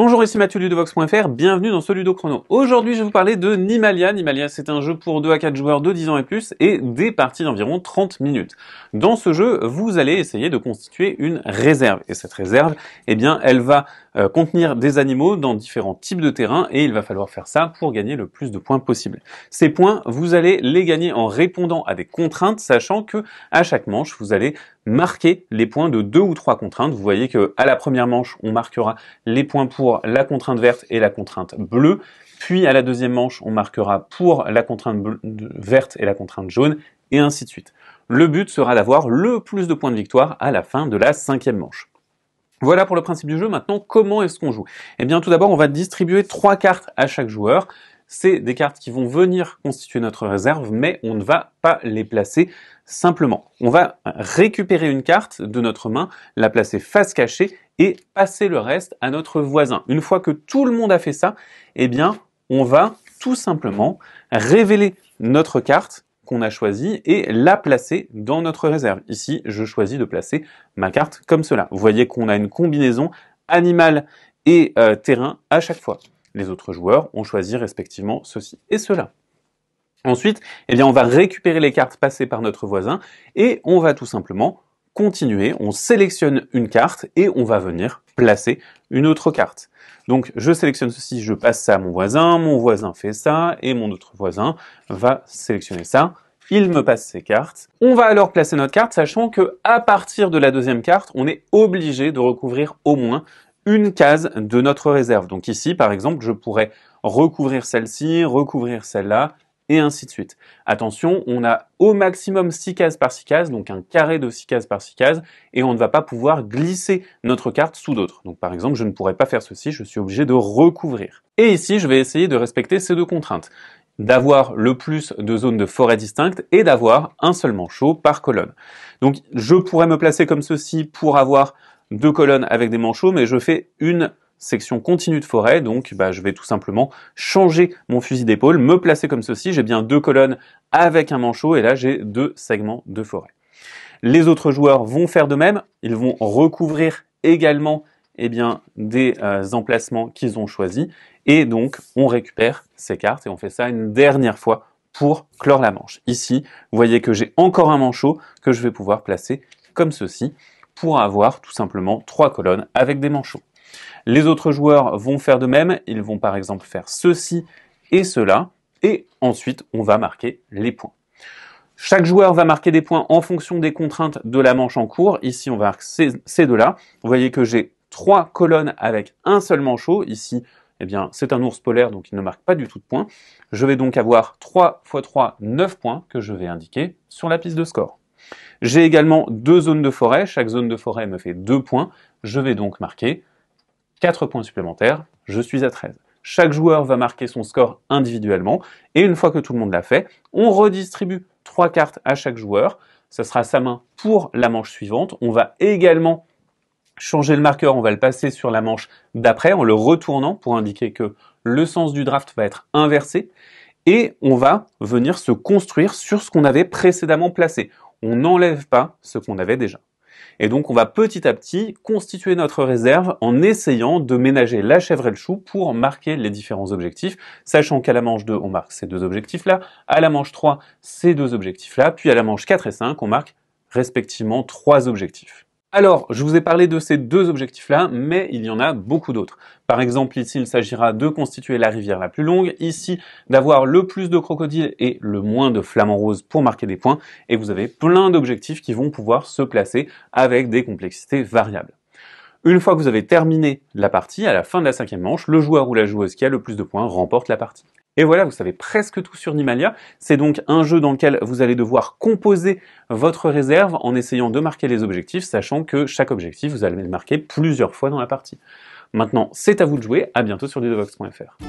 Bonjour, ici Mathieu Ludovox.fr, bienvenue dans ce Ludo Chrono. Aujourd'hui, je vais vous parler de Nimalia. Nimalia, c'est un jeu pour 2 à 4 joueurs de 10 ans et plus et des parties d'environ 30 minutes. Dans ce jeu, vous allez essayer de constituer une réserve. Et cette réserve, eh bien, elle va euh, contenir des animaux dans différents types de terrains et il va falloir faire ça pour gagner le plus de points possible. Ces points, vous allez les gagner en répondant à des contraintes, sachant que à chaque manche, vous allez marquer les points de deux ou trois contraintes. Vous voyez que à la première manche, on marquera les points pour la contrainte verte et la contrainte bleue. Puis à la deuxième manche, on marquera pour la contrainte verte et la contrainte jaune, et ainsi de suite. Le but sera d'avoir le plus de points de victoire à la fin de la cinquième manche. Voilà pour le principe du jeu. Maintenant, comment est-ce qu'on joue Eh bien, tout d'abord, on va distribuer trois cartes à chaque joueur c'est des cartes qui vont venir constituer notre réserve, mais on ne va pas les placer simplement. On va récupérer une carte de notre main, la placer face cachée et passer le reste à notre voisin. Une fois que tout le monde a fait ça, eh bien, on va tout simplement révéler notre carte qu'on a choisie et la placer dans notre réserve. Ici, je choisis de placer ma carte comme cela. Vous voyez qu'on a une combinaison animal et euh, terrain à chaque fois. Les autres joueurs ont choisi respectivement ceci et cela. Ensuite, eh bien, on va récupérer les cartes passées par notre voisin et on va tout simplement continuer. On sélectionne une carte et on va venir placer une autre carte. Donc, je sélectionne ceci, je passe ça à mon voisin, mon voisin fait ça et mon autre voisin va sélectionner ça. Il me passe ses cartes. On va alors placer notre carte, sachant que à partir de la deuxième carte, on est obligé de recouvrir au moins une case de notre réserve. Donc ici, par exemple, je pourrais recouvrir celle-ci, recouvrir celle-là, et ainsi de suite. Attention, on a au maximum 6 cases par 6 cases, donc un carré de 6 cases par 6 cases, et on ne va pas pouvoir glisser notre carte sous d'autres. Donc par exemple, je ne pourrais pas faire ceci, je suis obligé de recouvrir. Et ici, je vais essayer de respecter ces deux contraintes d'avoir le plus de zones de forêt distinctes et d'avoir un seul manchot par colonne. Donc je pourrais me placer comme ceci pour avoir deux colonnes avec des manchots, mais je fais une section continue de forêt, donc bah, je vais tout simplement changer mon fusil d'épaule, me placer comme ceci, j'ai bien deux colonnes avec un manchot, et là j'ai deux segments de forêt. Les autres joueurs vont faire de même, ils vont recouvrir également eh bien, des euh, emplacements qu'ils ont choisis, et donc on récupère ces cartes, et on fait ça une dernière fois pour clore la manche. Ici, vous voyez que j'ai encore un manchot que je vais pouvoir placer comme ceci, pour avoir tout simplement trois colonnes avec des manchots. Les autres joueurs vont faire de même, ils vont par exemple faire ceci et cela, et ensuite on va marquer les points. Chaque joueur va marquer des points en fonction des contraintes de la manche en cours. Ici, on va marquer ces deux-là. Vous voyez que j'ai trois colonnes avec un seul manchot. Ici, eh bien, c'est un ours polaire, donc il ne marque pas du tout de points. Je vais donc avoir 3 x 3, 9 points que je vais indiquer sur la piste de score. J'ai également deux zones de forêt. Chaque zone de forêt me fait deux points. Je vais donc marquer quatre points supplémentaires. Je suis à 13. Chaque joueur va marquer son score individuellement. Et une fois que tout le monde l'a fait, on redistribue trois cartes à chaque joueur. Ça sera sa main pour la manche suivante. On va également changer le marqueur. On va le passer sur la manche d'après en le retournant pour indiquer que le sens du draft va être inversé et on va venir se construire sur ce qu'on avait précédemment placé on n'enlève pas ce qu'on avait déjà. Et donc on va petit à petit constituer notre réserve en essayant de ménager la chèvre et le chou pour marquer les différents objectifs, sachant qu'à la manche 2 on marque ces deux objectifs-là, à la manche 3 ces deux objectifs-là, puis à la manche 4 et 5 on marque respectivement trois objectifs. Alors, je vous ai parlé de ces deux objectifs-là, mais il y en a beaucoup d'autres. Par exemple, ici, il s'agira de constituer la rivière la plus longue, ici, d'avoir le plus de crocodiles et le moins de flamants roses pour marquer des points, et vous avez plein d'objectifs qui vont pouvoir se placer avec des complexités variables. Une fois que vous avez terminé la partie, à la fin de la cinquième manche, le joueur ou la joueuse qui a le plus de points remporte la partie. Et voilà, vous savez presque tout sur Nimalia. C'est donc un jeu dans lequel vous allez devoir composer votre réserve en essayant de marquer les objectifs, sachant que chaque objectif, vous allez le marquer plusieurs fois dans la partie. Maintenant, c'est à vous de jouer. À bientôt sur ludovox.fr.